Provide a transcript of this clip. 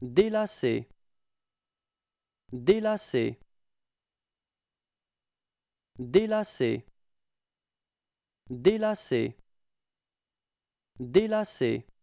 Délacé. Délacer. Délacer. Délacer. Délacer.